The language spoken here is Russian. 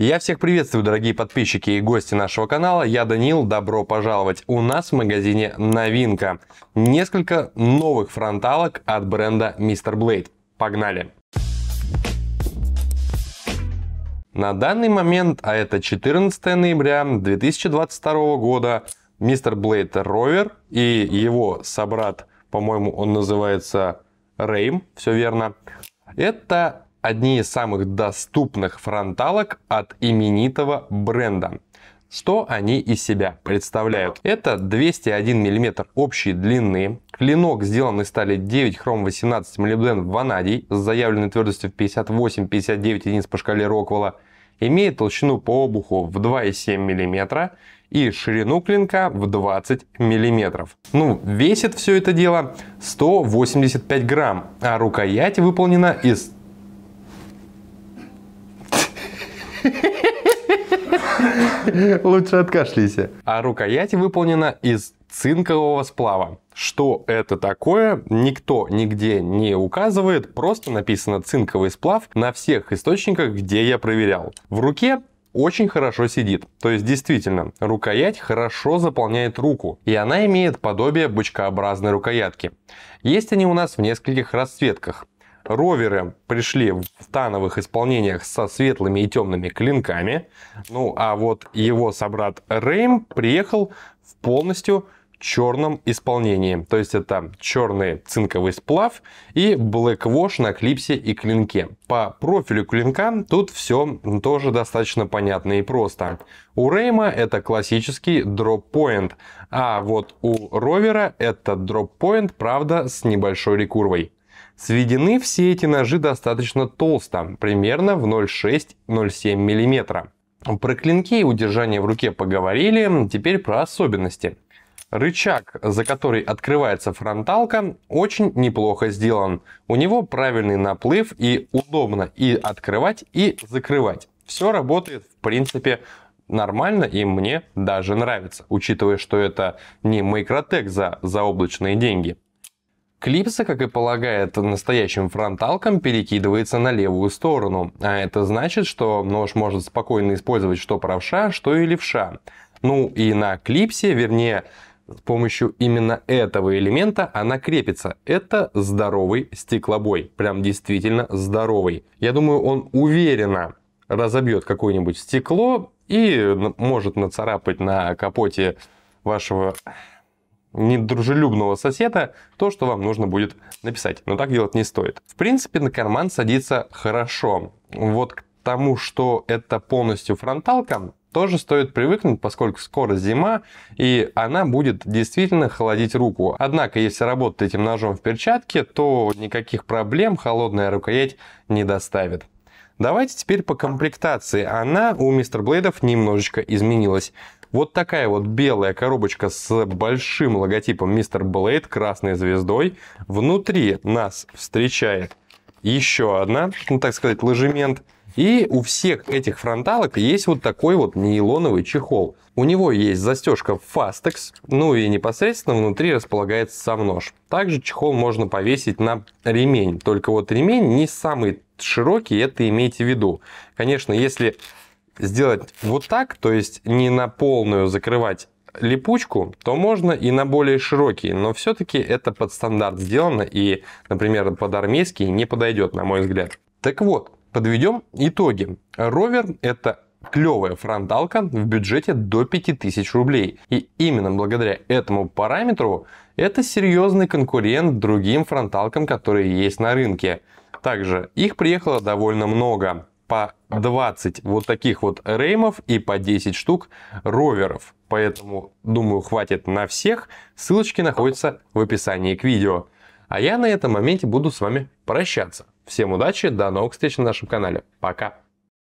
Я всех приветствую, дорогие подписчики и гости нашего канала. Я Данил, добро пожаловать. У нас в магазине новинка. Несколько новых фронталок от бренда Mr. Blade. Погнали! На данный момент, а это 14 ноября 2022 года, Мистер Блейд Ровер и его собрат, по-моему, он называется Рейм, все верно. Это одни из самых доступных фронталок от именитого бренда. Что они из себя представляют? Это 201 мм общей длины. Клинок сделан из стали 9 хром 18 молибден ванадий с заявленной твердостью в 58-59 единиц по шкале Роквелла. Имеет толщину по обуху в 2,7 мм и ширину клинка в 20 мм. Ну, весит все это дело 185 грамм, а рукоять выполнена из Лучше откашляйся. А рукоять выполнена из цинкового сплава. Что это такое, никто нигде не указывает, просто написано цинковый сплав на всех источниках, где я проверял. В руке очень хорошо сидит. То есть действительно, рукоять хорошо заполняет руку, и она имеет подобие бычкообразной рукоятки. Есть они у нас в нескольких расцветках. Роверы пришли в тановых исполнениях со светлыми и темными клинками. Ну, а вот его собрат Рейм приехал в полностью черном исполнении. То есть это черный цинковый сплав и Black Wash на клипсе и клинке. По профилю клинка тут все тоже достаточно понятно и просто. У Рейма это классический дроп-поинт, а вот у Ровера это дроп-поинт, правда, с небольшой рекурвой. Сведены все эти ножи достаточно толсто, примерно в 0,6-0,7 мм. Про клинки и удержание в руке поговорили, теперь про особенности. Рычаг, за который открывается фронталка, очень неплохо сделан. У него правильный наплыв и удобно и открывать, и закрывать. Все работает в принципе нормально и мне даже нравится, учитывая, что это не Микротек за заоблачные деньги. Клипса, как и полагает настоящим фронталкам, перекидывается на левую сторону, а это значит, что нож может спокойно использовать что правша, что и левша. Ну и на клипсе, вернее, с помощью именно этого элемента она крепится. Это здоровый стеклобой, прям действительно здоровый. Я думаю, он уверенно разобьет какое-нибудь стекло и может нацарапать на капоте вашего недружелюбного соседа то, что вам нужно будет написать. Но так делать не стоит. В принципе, на карман садится хорошо. Вот к тому, что это полностью фронталка, тоже стоит привыкнуть, поскольку скоро зима, и она будет действительно холодить руку. Однако, если работать этим ножом в перчатке, то никаких проблем холодная рукоять не доставит. Давайте теперь по комплектации. Она у мистер Блейдов немножечко изменилась. Вот такая вот белая коробочка с большим логотипом Мистер Блейд, красной звездой. Внутри нас встречает еще одна, ну так сказать, ложемент. И у всех этих фронталок есть вот такой вот нейлоновый чехол. У него есть застежка Fastex, ну и непосредственно внутри располагается сам нож. Также чехол можно повесить на ремень, только вот ремень не самый широкий, это имейте в виду. Конечно, если сделать вот так, то есть не на полную закрывать липучку, то можно и на более широкие, но все-таки это под стандарт сделано и, например, под армейский не подойдет, на мой взгляд. Так вот, подведем итоги. Ровер это клевая фронталка в бюджете до 5000 рублей. И именно благодаря этому параметру это серьезный конкурент другим фронталкам, которые есть на рынке. Также их приехало довольно много по 20 вот таких вот реймов и по 10 штук роверов. Поэтому, думаю, хватит на всех. Ссылочки находятся в описании к видео. А я на этом моменте буду с вами прощаться. Всем удачи, до новых встреч на нашем канале. Пока!